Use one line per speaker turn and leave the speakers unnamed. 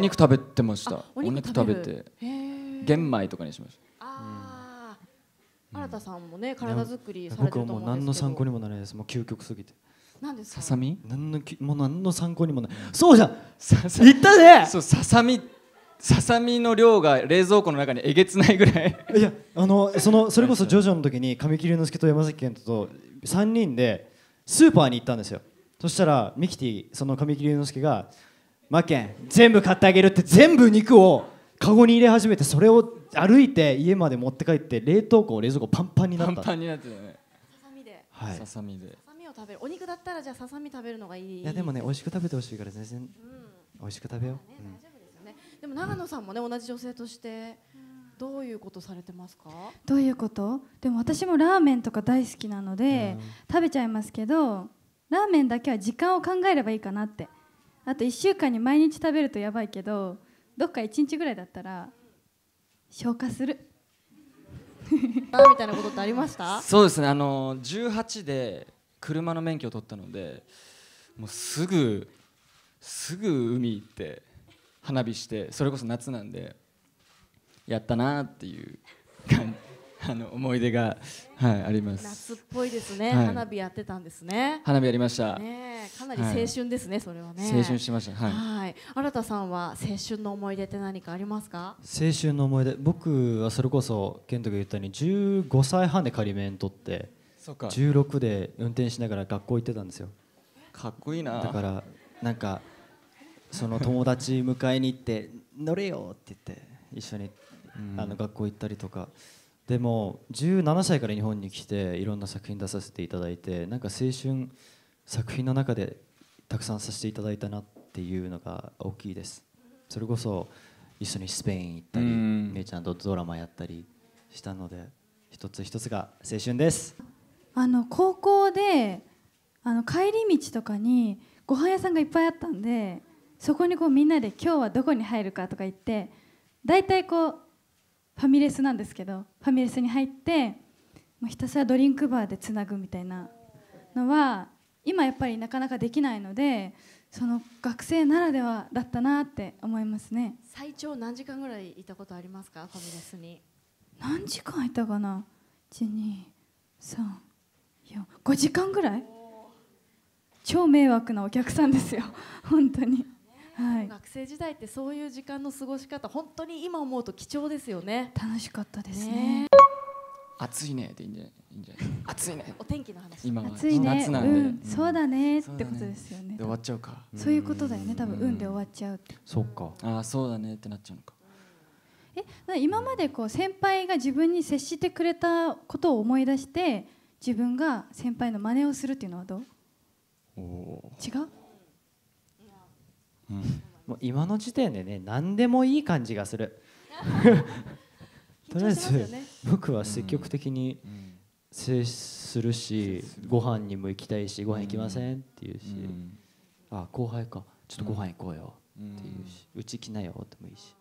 肉食べてましたお肉食べて玄米とかにしましたあ
あ、新田さんもね体作りされてると思うんですけど僕はもう何の参考
にもならないですもう究極すぎて何ですかささみ何のきもう何の参考にもないそうじゃん言ったねそうささみささみの量が冷蔵庫の中にえげつないぐらいいやあのそのそれこそジョジョの時に神木隆之介と山崎賢人と3人でスーパーに行ったんですよそしたらミキティその神木隆之介がマケン全部買ってあげるって全部肉をカゴに入れ始めてそれを歩いて家まで持って帰って冷凍庫冷蔵庫パンパンになったパンパンになってたねささみではいささみでさ
さみを食べるお肉だったらじゃあささみ食べるのがいいいやでもね
美味しく食べてほしいから全然、うん、美味しく食べよう、ね、大丈夫
ですよね、うん、でも長野さんもね同じ女性としてどういうことされてますか
どういうことでも私もラーメンとか大好きなので、うん、食べちゃいますけどラーメンだけは時間を考えればいいかなってあと1週間に毎日食べるとやばいけどどっか1日ぐらいだったら消化する あみたい
なことってありましたそ
うですねあの18で車の免許を取ったのでもうすぐすぐ海行って花火してそれこそ夏なんでやったなっていうあの思い出が、はい、あります。夏っぽいですね、はい、花
火やってたんですね。花火やりました。ね、かなり青春ですね、はい、それはね。青春し
ました。はい。は
い。新田さんは青春の思い出って何かありますか。
青春の思い出、僕はそれこそ、健人が言ったように、十五歳半で仮免取って。そうか。十六で運転しながら学校行ってたんですよ。かっこいいな。だから、なんか。その友達迎えに行って「乗れよ」って言って一緒にあの学校行ったりとかでも17歳から日本に来ていろんな作品出させていただいてなんか青春作品の中でたくさんさせていただいたなっていうのが大きいですそれこそ一緒にスペイン行ったりめいちゃんとドラマやったりしたので一つ一つが青春です
あの高校であの帰り道とかにご飯屋さんがいっぱいあったんでそこにこうみんなで今日はどこに入るかとか言って大体こうファミレスなんですけどファミレスに入ってもうひたすらドリンクバーでつなぐみたいなのは今やっぱりなかなかできないのでその学生ならではだったなって思いますね
最長何時間ぐらいいたことありますかファミレスに
何時間いたかな12345時間ぐらい超迷惑なお客さんですよ本当に。はい、
学生時代ってそういう時間の過ごし方本
当に今思うと貴重ですよね楽しかったですね、ね、
暑いねでいいんじゃないいいゃない
暑いねお天気の話今は暑いね夏なんで、うん、そうだねってことですよね、ね、
で終わっちゃうかそういうことだよね多分うん
で終わっちゃう
そっかあそうだねってなっちゃうのか
え今までこう先輩が自分に接してくれたことを思い出して自分が先輩の真似をするっていうのはどう
お違うもう今の時点でね何でもいい感じがする とりあえず、僕は積極的に接するし、うん、ご飯にも行きたいしご飯行きませんって言うし、うん、あ後輩かちょっとご飯行こうよって言うし、うち来なよってもいいし